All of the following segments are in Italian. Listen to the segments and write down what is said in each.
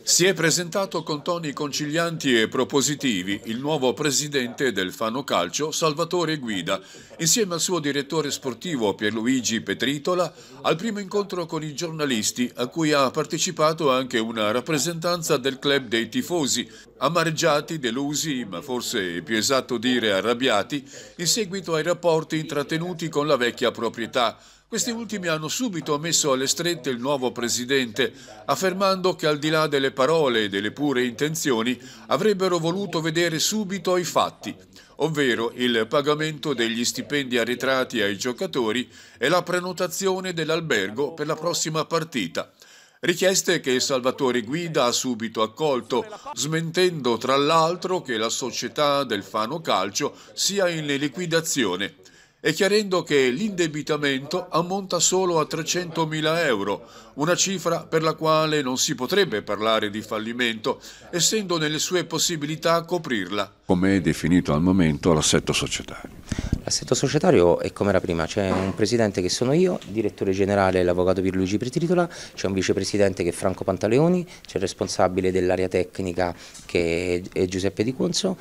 Si è presentato con toni concilianti e propositivi il nuovo presidente del Fano Calcio, Salvatore Guida, insieme al suo direttore sportivo Pierluigi Petritola, al primo incontro con i giornalisti, a cui ha partecipato anche una rappresentanza del club dei tifosi, amareggiati, delusi, ma forse è più esatto dire arrabbiati, in seguito ai rapporti intrattenuti con la vecchia proprietà, questi ultimi hanno subito messo alle strette il nuovo presidente, affermando che al di là delle parole e delle pure intenzioni avrebbero voluto vedere subito i fatti, ovvero il pagamento degli stipendi arretrati ai giocatori e la prenotazione dell'albergo per la prossima partita. Richieste che Salvatore Guida ha subito accolto, smentendo tra l'altro che la società del Fano Calcio sia in liquidazione e chiarendo che l'indebitamento ammonta solo a 300.000 euro, una cifra per la quale non si potrebbe parlare di fallimento, essendo nelle sue possibilità coprirla. Come è definito al momento l'assetto societario? L'assetto societario è come era prima, c'è un presidente che sono io, il direttore generale l'avvocato Pierluigi Pritritola, c'è un vicepresidente che è Franco Pantaleoni, c'è il responsabile dell'area tecnica che è Giuseppe Di Conso,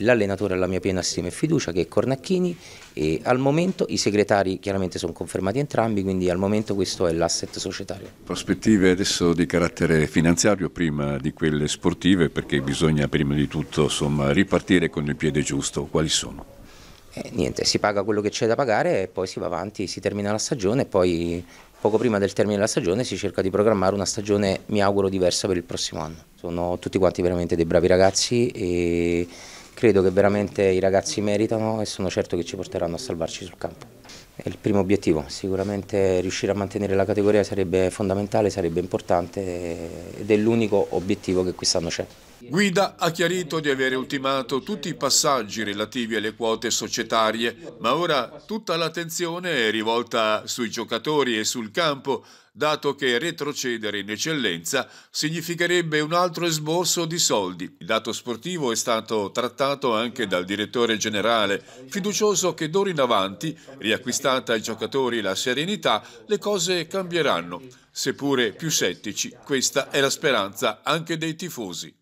l'allenatore alla mia piena stima e fiducia che è Cornacchini e al momento i segretari chiaramente sono confermati entrambi, quindi al momento questo è l'assetto societario. Prospettive adesso di carattere finanziario prima di quelle sportive perché bisogna prima di tutto insomma, ripartire con il piede giusto, quali sono? eh, niente, si paga quello che c'è da pagare e poi si va avanti, si termina la stagione e poi poco prima del termine della stagione si cerca di programmare una stagione, mi auguro, diversa per il prossimo anno. Sono tutti quanti veramente dei bravi ragazzi e credo che veramente i ragazzi meritano e sono certo che ci porteranno a salvarci sul campo. È il primo obiettivo, sicuramente riuscire a mantenere la categoria sarebbe fondamentale, sarebbe importante ed è l'unico obiettivo che quest'anno c'è. Guida ha chiarito di aver ultimato tutti i passaggi relativi alle quote societarie, ma ora tutta l'attenzione è rivolta sui giocatori e sul campo, dato che retrocedere in eccellenza significherebbe un altro esborso di soldi. Il dato sportivo è stato trattato anche dal direttore generale, fiducioso che d'ora in avanti, riacquistata ai giocatori la serenità, le cose cambieranno. Seppure più scettici, questa è la speranza anche dei tifosi.